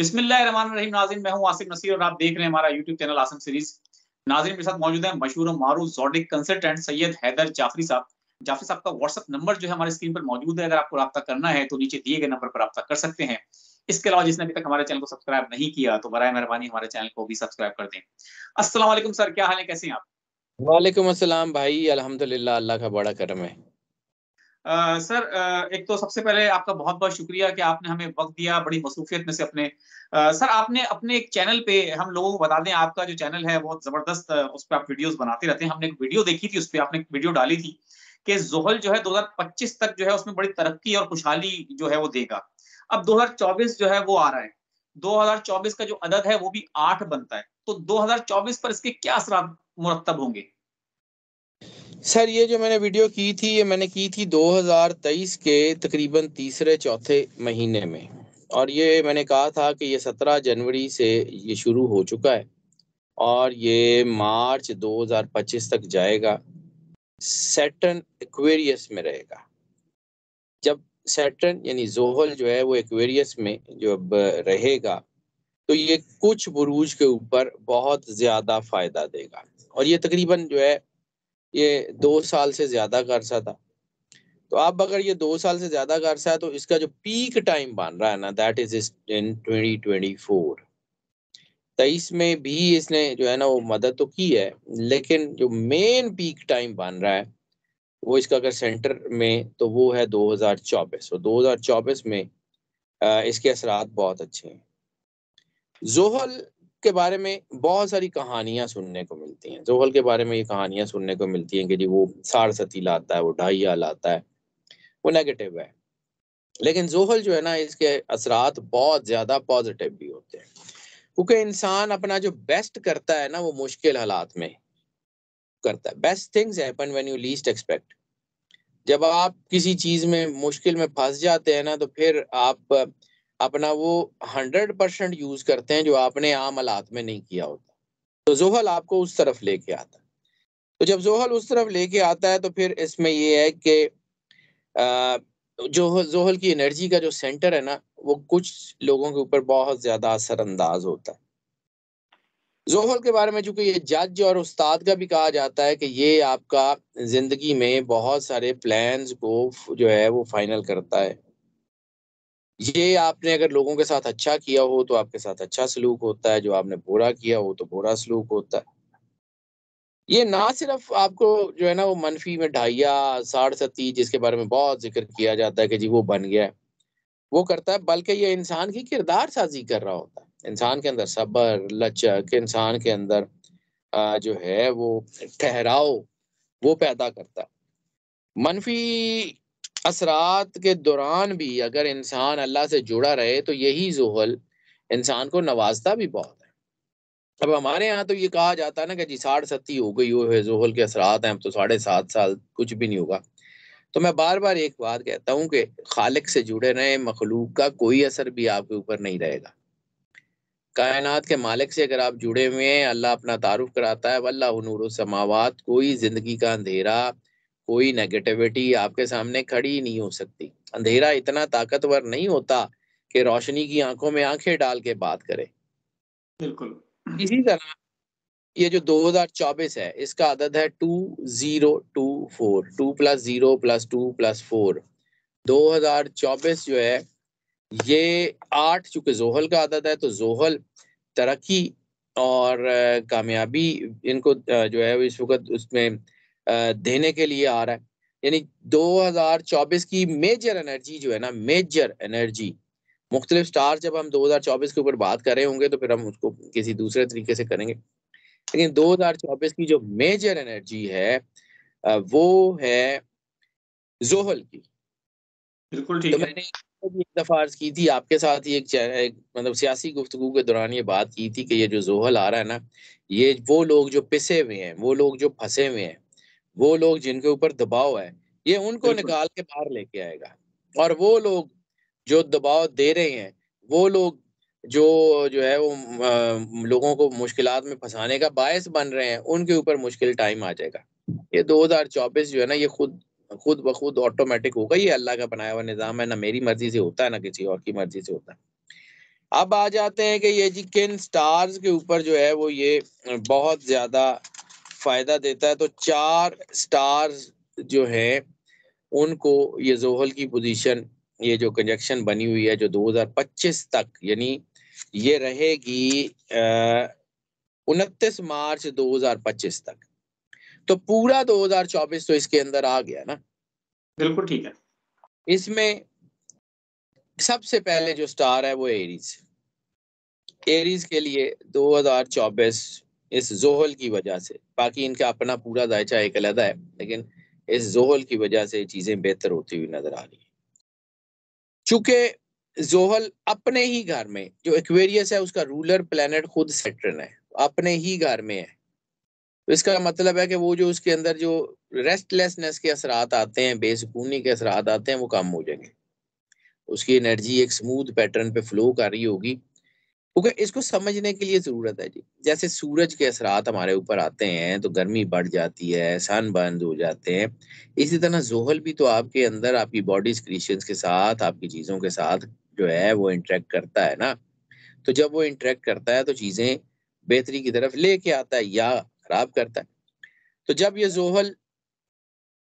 बिस्मिल्लाहिर्रहमानिर्रहीम नाजिन मैं हूं आसिफ नसीर और आप देख रहे हैं हमारा यूट्यूब चैनल आसिम सीरीज नाजिन मेरे साथ मौजूद है मशहूर मारू जॉडिक कंसल्टेंट सैयद हैदर जाफरी साहब जाफरी साहब का व्हाट्सअप नंबर जो है हमारे स्क्रीन पर मौजूद है अगर आपको रब्ता करना है तो नीचे दिए गए नंबर पर रब्ता कर सकते हैं इसके अलावा जिसने अभी तक हमारे चैनल को सब्सक्राइब नहीं किया तो बर मेहरबानी हमारे चैनल को भी सब्सक्राइब कर दें असल सर क्या हाल है कैसे हैं आप वालेकुम असलम भाई अलहमदिल्ला अल्लाह का बड़ा करम है आ, सर एक तो सबसे पहले आपका बहुत बहुत शुक्रिया कि आपने हमें वक्त दिया बड़ी मसरूफियत में से अपने आ, सर आपने अपने एक चैनल पे हम लोगों को बता दें आपका जो चैनल है बहुत जबरदस्त उस पर आप वीडियोस बनाते रहते हैं हमने एक वीडियो देखी थी उस पर आपने एक वीडियो डाली थी कि जोहल जो है दो तक जो है उसमें बड़ी तरक्की और खुशहाली जो है वो देगा अब दो जो है वो आ रहा है दो का जो अदद है वो भी आठ बनता है तो दो पर इसके क्या असरा मुरतब होंगे सर ये जो मैंने वीडियो की थी ये मैंने की थी 2023 के तकरीबन तीसरे चौथे महीने में और ये मैंने कहा था कि ये 17 जनवरी से ये शुरू हो चुका है और ये मार्च 2025 तक जाएगा सेटन एक्वेरियस में रहेगा जब सेटन यानी जोहल जो है वो एक्वेरियस में जो अब रहेगा तो ये कुछ बुरूज के ऊपर बहुत ज़्यादा फायदा देगा और ये तकरीबन जो है ये दो साल से ज्यादा का अरसा था तो अब अगर ये दो साल से ज्यादा का अरसा है तो इसका जो पीक टाइम बन रहा है ना that is in twenty twenty four तेईस में भी इसने जो है ना वो मदद तो की है लेकिन जो मेन पीक टाइम बन रहा है वो इसका अगर सेंटर में तो वो है 2024 और 2024 में इसके असरात बहुत अच्छे हैं जोहल के बारे में बहुत सारी कहानियां सुनने को मिली मिलती हैं जोहल के बारे में ये कहानियां सुनने को मिलती हैं कि जी वो सती लाता है वो ढाइया लाता है वो नेगेटिव है लेकिन जोहल जो है ना इसके असरात बहुत ज़्यादा पॉजिटिव भी होते हैं क्योंकि इंसान अपना जो बेस्ट करता है ना वो मुश्किल हालात में करता है best things happen when you least expect जब आप किसी चीज में मुश्किल में फंस जाते हैं ना तो फिर आप अपना वो हंड्रेड परसेंट यूज करते हैं जो आपने आम हालात में नहीं किया होता तो जोहल आपको उस तरफ लेके आता है तो जब जोहल उस तरफ लेके आता है तो फिर इसमें ये है कि जो जोहल की एनर्जी का जो सेंटर है ना वो कुछ लोगों के ऊपर बहुत ज्यादा असरअंदाज होता है जोहल के बारे में चूंकि ये जज और उस्ताद का भी कहा जाता है कि ये आपका जिंदगी में बहुत सारे प्लान्स को जो है वो फाइनल करता है ये आपने अगर लोगों के साथ अच्छा किया हो तो आपके साथ अच्छा सलूक होता है जो आपने बुरा किया हो तो बुरा सलूक होता है ये ना सिर्फ आपको जो है ना वो मनफी में ढाइया साढ़ सती जिसके बारे में बहुत जिक्र किया जाता है कि जी वो बन गया है वो करता है बल्कि ये इंसान की किरदार साजी कर रहा होता है इंसान के अंदर सब्र लचक इंसान के अंदर जो है वो ठहराव वो पैदा करता है मनफी असरात के दौरान भी अगर इंसान अल्लाह से जुड़ा रहे तो यही जोहल इंसान को नवाजता भी बहुत है अब हमारे यहाँ तो ये कहा जाता है ना कि जी साठ सत्ती हो गई हो जोहल के असरात हैं अब तो साढ़े सात साल कुछ भी नहीं होगा तो मैं बार बार एक बात कहता हूँ कि खालिक से जुड़े रहे मखलूक का कोई असर भी आपके ऊपर नहीं रहेगा कायनात के मालिक से अगर आप जुड़े हुए हैं अल्लाह अपना तारुफ कराता है वल्ला नूर समावत कोई ज़िंदगी का अंधेरा कोई नेगेटिविटी आपके सामने खड़ी नहीं हो सकती अंधेरा इतना ताकतवर नहीं होता कि रोशनी की आंखों में आंखें डाल के बात करे बिल्कुल इसी तरह ये जो 2024 है इसका अदद है two zero two four two plus zero plus two plus four दो हजार चौबीस जो है ये आठ चूंकि जोहल का आदत है तो जोहल तरक्की और कामयाबी इनको जो है इस वक्त उसमें देने के लिए आ रहा है यानी 2024 की मेजर एनर्जी जो है ना मेजर एनर्जी मुख्तलिफ स्टार जब हम 2024 के ऊपर बात कर रहे होंगे तो फिर हम उसको किसी दूसरे तरीके से करेंगे लेकिन 2024 की जो मेजर एनर्जी है वो है जोहल की बिल्कुल ठीक तो मैंने एक दफा अर्ज की थी आपके साथ ही एक, एक मतलब सियासी गुफ्तु के दौरान ये बात की थी कि ये जो जोहल आ रहा है ना ये वो लोग जो पिसे हुए हैं वो लोग जो फंसे हुए हैं वो लोग जिनके ऊपर दबाव है ये उनको निकाल के बाहर लेके आएगा और वो लोग जो दबाव दे रहे हैं वो लोग जो जो है वो आ, लोगों को मुश्किल में फंसाने का बायस बन रहे हैं उनके ऊपर मुश्किल टाइम आ जाएगा ये 2024 जो है ना ये खुद खुद ब खुद ऑटोमेटिक होगा ये अल्लाह का बनाया हुआ निज़ाम है ना मेरी मर्जी से होता है ना किसी और की मर्जी से होता है अब आ जाते हैं कि ये जी किन स्टार्स के ऊपर जो है वो ये बहुत ज़्यादा फायदा देता है तो चार स्टार जो है उनको ये जोहल की पोजीशन ये जो कंजक्शन बनी हुई है जो 2025 तक यानी ये रहेगी उनतीस मार्च 2025 तक तो पूरा 2024 तो इसके अंदर आ गया ना बिल्कुल ठीक है इसमें सबसे पहले जो स्टार है वो एरीज एरीज के लिए 2024 इस जोहल की वजह से बाकी इनका अपना पूरा जायचा एक अलग है लेकिन इस जोहल की वजह से चीज़ें बेहतर होती हुई नजर आ रही है चूंकि जोहल अपने ही घर में जो एक्वेरियस है उसका रूलर प्लेनेट खुद सेटर्न है तो अपने ही घर में है तो इसका मतलब है कि वो जो उसके अंदर जो रेस्टलेसनेस के असरात आते हैं बेसकूनी के असरात आते हैं वो कम हो जाएंगे उसकी एनर्जी एक स्मूथ पैटर्न पे फ्लो कर रही होगी क्योंकि इसको समझने के लिए ज़रूरत है जी जैसे सूरज के असरात हमारे ऊपर आते हैं तो गर्मी बढ़ जाती है सन बंद हो जाते हैं इसी तरह जोहल भी तो आपके अंदर आपकी बॉडी क्रिएशन के साथ आपकी चीज़ों के साथ जो है वो इंटरेक्ट करता है ना तो जब वो इंटरेक्ट करता है तो चीज़ें बेहतरी की तरफ लेके आता है या खराब करता है तो जब ये जोहल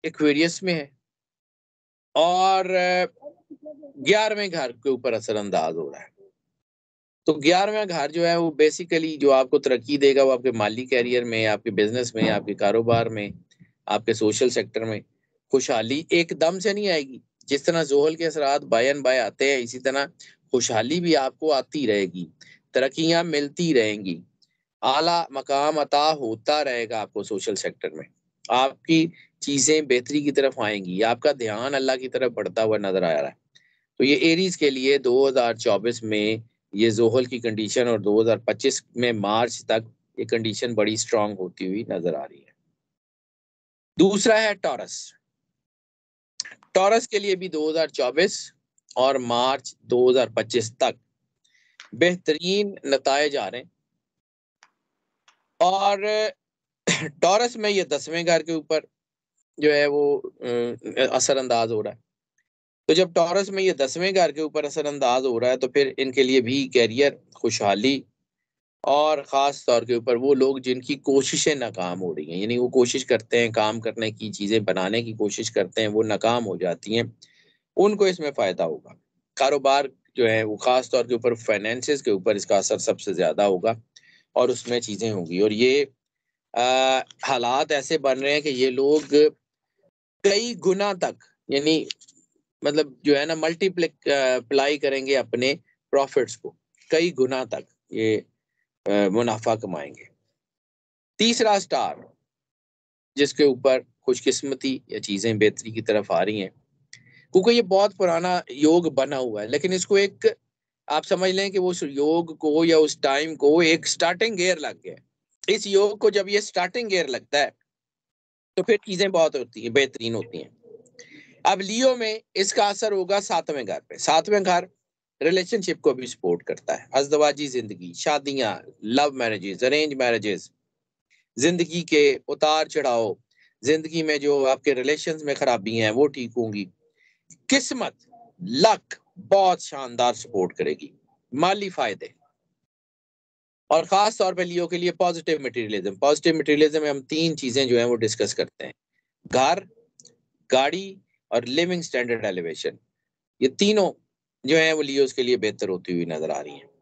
एक्वेरियस में है और ग्यारहवें घर के ऊपर असरअंदाज हो रहा है तो ग्यारहवें घर जो है वो बेसिकली जो आपको तरक्की देगा वो आपके माली कैरियर में आपके बिजनेस में आपके कारोबार में आपके सोशल सेक्टर में खुशहाली एकदम से नहीं आएगी जिस तरह जोहल के असरा बाय एंड बाय आते हैं इसी तरह खुशहाली भी आपको आती रहेगी तरक्या मिलती रहेंगी आला मकाम अता होता रहेगा आपको सोशल सेक्टर में आपकी चीजें बेहतरी की तरफ आएंगी आपका ध्यान अल्लाह की तरफ बढ़ता हुआ नजर आ रहा है तो ये एरीज के लिए 2024 में ये जोहल की कंडीशन और 2025 में मार्च तक ये कंडीशन बड़ी स्ट्रांग होती हुई नजर आ रही है दूसरा है टॉरस टॉरस के लिए भी 2024 और मार्च 2025 तक बेहतरीन नतज आ रहे हैं और टॉरस में ये दसवें घर के ऊपर जो है वो असरअंदाज हो रहा है तो जब टॉरस में ये दसवें घर के ऊपर असरअंदाज हो रहा है तो फिर इनके लिए भी कैरियर खुशहाली और ख़ास तौर के ऊपर वो लोग जिनकी कोशिशें नाकाम हो रही हैं यानी वो कोशिश करते हैं काम करने की चीज़ें बनाने की कोशिश करते हैं वो नाकाम हो जाती हैं उनको इसमें फ़ायदा होगा कारोबार जो है वो ख़ास तौर के ऊपर फाइनेंस के ऊपर इसका असर सबसे ज़्यादा होगा और उसमें चीज़ें होंगी और ये आ, हालात ऐसे बन रहे हैं कि ये लोग कई गुना तक यानी मतलब जो है ना मल्टीप्लाई करेंगे अपने प्रॉफिट्स को कई गुना तक ये मुनाफा कमाएंगे तीसरा स्टार जिसके ऊपर खुशकिस्मती या चीजें बेहतरी की तरफ आ रही हैं क्योंकि ये बहुत पुराना योग बना हुआ है लेकिन इसको एक आप समझ लें कि वो उस योग को या उस टाइम को एक स्टार्टिंग गेयर लग गया इस योग को जब ये स्टार्टिंग गेयर लगता है तो फिर चीजें बहुत होती हैं बेहतरीन होती हैं अब लियो में इसका असर होगा सातवें घर पे सातवें घर रिलेशनशिप को भी सपोर्ट करता है अजदवाजी जिंदगी शादियां लव मैरिजेस अरेंज मैरिजेस जिंदगी के उतार चढ़ाव जिंदगी में जो आपके रिलेशन में खराबियां हैं वो ठीक होंगी किस्मत लक बहुत शानदार सपोर्ट करेगी माली फायदे और खास तौर पे लियो के लिए पॉजिटिव मटेरियलिज्म पॉजिटिव मटेरियलिज्म में हम तीन चीजें जो है वो डिस्कस करते हैं घर गाड़ी और लिविंग स्टैंडर्ड एलिवेशन ये तीनों जो है वो लियो के लिए बेहतर होती हुई नजर आ रही है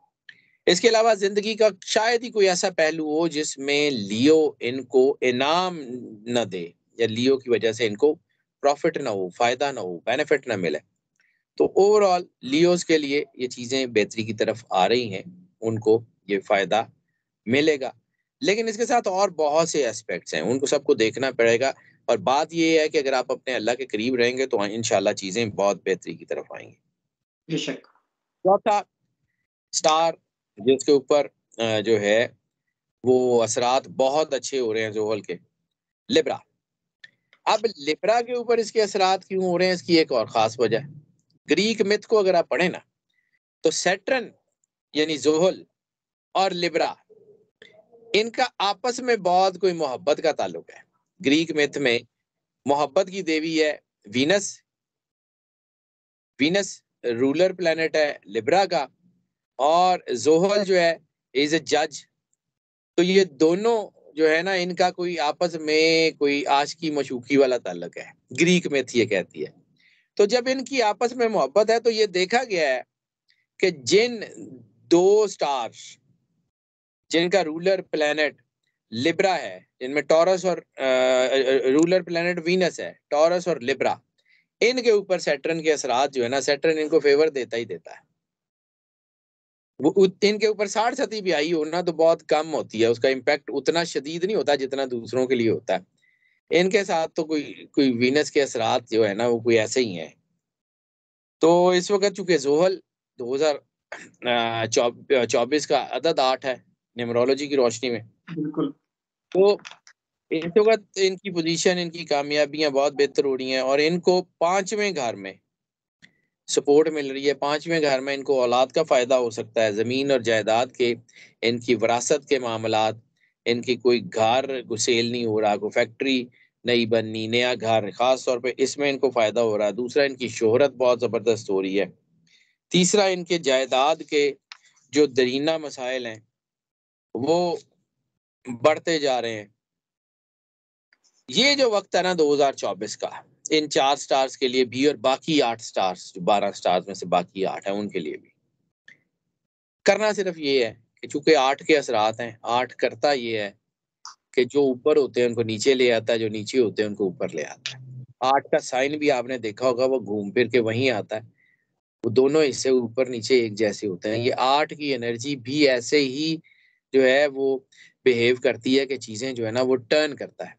इसके अलावा जिंदगी का शायद ही कोई ऐसा पहलू हो जिसमें लियो इनको इनाम न दे या लियो की वजह से इनको प्रॉफिट ना हो फायदा ना हो बेनिफिट ना मिले तो ओवरऑल लियोस के लिए ये चीजें बेहतरी की तरफ आ रही हैं उनको ये फायदा मिलेगा लेकिन इसके साथ और बहुत से एस्पेक्ट्स हैं उनको सबको देखना पड़ेगा और बात यह है कि अगर आप अपने अल्लाह के करीब रहेंगे तो इन चीज़ें बहुत बेहतरी की तरफ आएंगी चौथा स्टार जिसके ऊपर जो है वो असरात बहुत अच्छे हो रहे हैं जोहल के लिब्रा अब लिब्रा के ऊपर इसके असरात क्यों हो रहे हैं इसकी एक और ख़ास वजह है ग्रीक मिथ को अगर आप पढ़े ना तो सेटरन यानी जोहल और लिब्रा इनका आपस में बहुत कोई मोहब्बत का ताल्लुक है ग्रीक मिथ में मोहब्बत की देवी है वीनस वीनस रूलर प्लेनेट है लिब्रा का और जोहल जो है इज ए जज तो ये दोनों जो है ना इनका कोई आपस में कोई आज की मशूकी वाला ताल्लुक है ग्रीक में थी ये कहती है तो जब इनकी आपस में मोहब्बत है तो ये देखा गया है कि जिन दो स्टार्स जिनका रूलर प्लेनेट लिब्रा है इनमें टॉरस और रूलर प्लेनेट वीनस है टॉरस और लिब्रा इनके ऊपर सैटर्न के असरा जो है ना सैटर्न इनको फेवर देता ही देता है वो इनके ऊपर साठ सती भी आई हो ना तो बहुत कम होती है उसका इम्पैक्ट उतना शदीद नहीं होता जितना दूसरों के लिए होता है इनके साथ तो कोई कोई वीनस के असरा जो है ना वो कोई ऐसे ही है तो इस वक्त चूंकि जोहल दो हजार चौबीस का अदद आठ है न्यूमरोलॉजी की रोशनी में बिल्कुल तो इस वक्त इनकी पोजीशन इनकी कामयाबियां बहुत बेहतर हो रही हैं और इनको पांचवें घर में सपोर्ट मिल रही है पांचवें घर में इनको औलाद का फायदा हो सकता है जमीन और जायदाद के इनकी वरासत के मामला इनकी कोई घर गुसेल नहीं हो रहा कोई फैक्ट्री नई बननी नया घर खास तौर पे इसमें इनको फायदा हो रहा है दूसरा इनकी शोहरत बहुत जबरदस्त हो रही है तीसरा इनके जायदाद के जो दरीना मसाइल हैं वो बढ़ते जा रहे हैं ये जो वक्त है ना 2024 का इन चार स्टार्स के लिए भी और बाकी आठ स्टार्स जो बारह स्टार्स में से बाकी आठ है उनके लिए भी करना सिर्फ ये है कि चूंकि आठ के असरात हैं आठ करता ये है कि जो ऊपर होते हैं उनको नीचे ले आता है जो नीचे होते हैं उनको ऊपर ले आता है आठ का साइन भी आपने देखा होगा वो घूम फिर के वहीं आता है वो दोनों हिस्से ऊपर नीचे एक जैसे होते हैं ये आठ की एनर्जी भी ऐसे ही जो है वो बिहेव करती है कि चीज़ें जो है ना वो टर्न करता है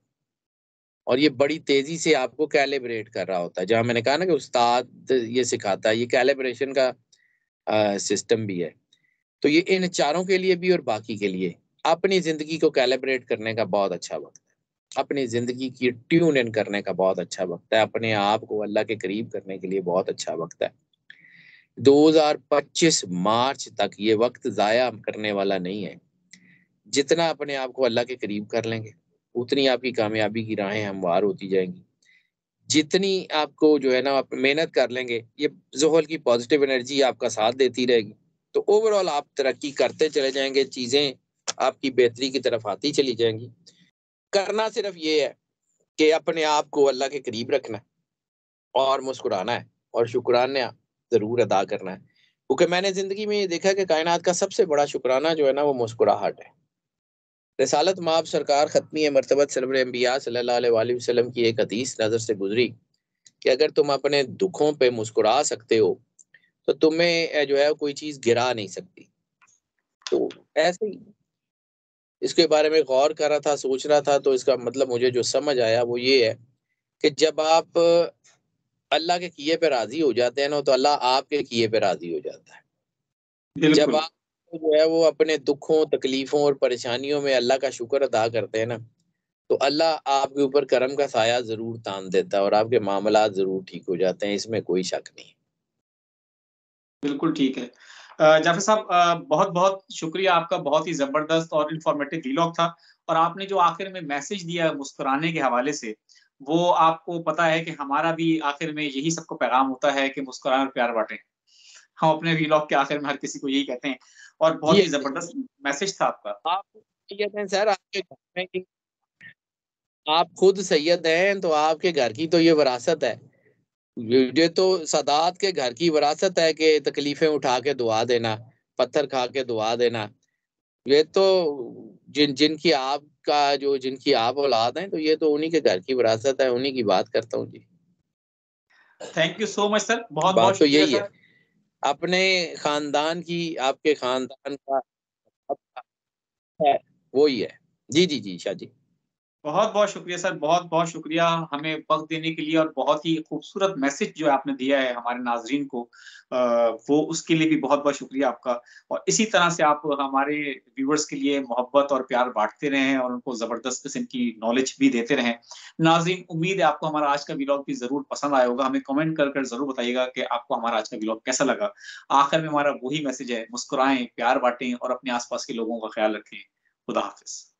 और ये बड़ी तेज़ी से आपको कैलिब्रेट कर रहा होता है जहाँ मैंने कहा ना कि उस्ताद ये सिखाता है ये कैलिब्रेशन का सिस्टम भी है तो ये इन चारों के लिए भी और बाकी के लिए अपनी ज़िंदगी को कैलिब्रेट करने का बहुत अच्छा वक्त है अपनी ज़िंदगी की ट्यून इन करने का बहुत अच्छा वक्त है अपने आप को अल्लाह के करीब करने के लिए बहुत अच्छा वक्त है 2025 मार्च तक ये वक्त ज़ाया करने वाला नहीं है जितना अपने आप को अल्लाह के करीब कर लेंगे उतनी आपकी कामयाबी की राहें हमवार होती जाएंगी जितनी आपको जो है ना आप मेहनत कर लेंगे ये जहल की पॉजिटिव एनर्जी आपका साथ देती रहेगी तो ओवरऑल आप तरक्की करते चले जाएंगे चीज़ें आपकी बेहतरी की तरफ आती चली जाएंगी करना सिर्फ ये है कि अपने आप को अल्लाह के करीब रखना है और मुस्कुराना है और शुक्राना ज़रूर अदा करना है क्योंकि मैंने ज़िंदगी में ये देखा कि कायनात का सबसे बड़ा शुक्राना जो है ना वो मुस्कुराहट है रसालत माब सरकार ख़त्मी मरतबत सरबर अम्बिया सल्ला वसलम की एक हदीस नज़र से गुजरी कि अगर तुम अपने दुखों पे मुस्कुरा सकते हो तो तुम्हें जो है कोई चीज़ गिरा नहीं सकती तो ऐसे ही इसके बारे में गौर कर रहा था सोच रहा था तो इसका मतलब मुझे जो समझ आया वो ये है कि जब आप अल्लाह के किए पे राज़ी हो जाते हैं ना तो अल्लाह आपके किए पे राज़ी हो जाता है जब आप तो जो है वो अपने दुखों तकलीफों और परेशानियों में अल्लाह का शुक्र अदा करते हैं ना तो अल्लाह आपके ऊपर कर्म का साया जरूर तान देता है और आपके मामला जरूर ठीक हो जाते हैं इसमें कोई शक नहीं बिल्कुल ठीक है जाफर साहब बहुत बहुत शुक्रिया आपका बहुत ही जबरदस्त और इन्फॉर्मेटिव डीलॉग था और आपने जो आखिर में मैसेज दिया मुस्कुराने के हवाले से वो आपको पता है कि हमारा भी आखिर में यही सबको पैगाम होता है कि मुस्कुराने और प्यार बांटें हम अपने वीलॉग के आखिर में हर किसी को यही कहते हैं और बहुत ही जबरदस्त मैसेज था आपका आप सैयद हैं सर आपके आप खुद सैयद हैं तो आपके घर की तो ये विरासत है ये तो सदात के घर की विरासत है कि तकलीफें उठा के दुआ देना पत्थर खा के दुआ देना ये तो जिन जिनकी आपका जो जिनकी आप औलाद हैं तो ये तो उन्हीं के घर की विरासत है उन्हीं की बात करता हूँ जी thank you so much sir बहुत बहुत तो यही है अपने खानदान की आपके खानदान का वो ही है जी जी जी शाह जी बहुत बहुत शुक्रिया सर बहुत बहुत शुक्रिया हमें वक्त देने के लिए और बहुत ही खूबसूरत मैसेज जो आपने दिया है हमारे नाजरीन को वो उसके लिए भी बहुत बहुत शुक्रिया आपका और इसी तरह से आप हमारे व्यूवर्स के लिए मोहब्बत और प्यार बांटते रहें और उनको ज़बरदस्त किस्म की नॉलेज भी देते रहें नाजरीन उम्मीद है आपको हमारा आज का ब्लॉग भी ज़रूर पसंद आया होगा हमें कमेंट कर कर ज़रूर बताइएगा कि आपको हमारा आज का ब्लॉग कैसा लगा आखिर में हमारा वही मैसेज है मुस्कुराएं प्यार बांटें और अपने आसपास के लोगों का ख्याल रखें खुदा हाफिज़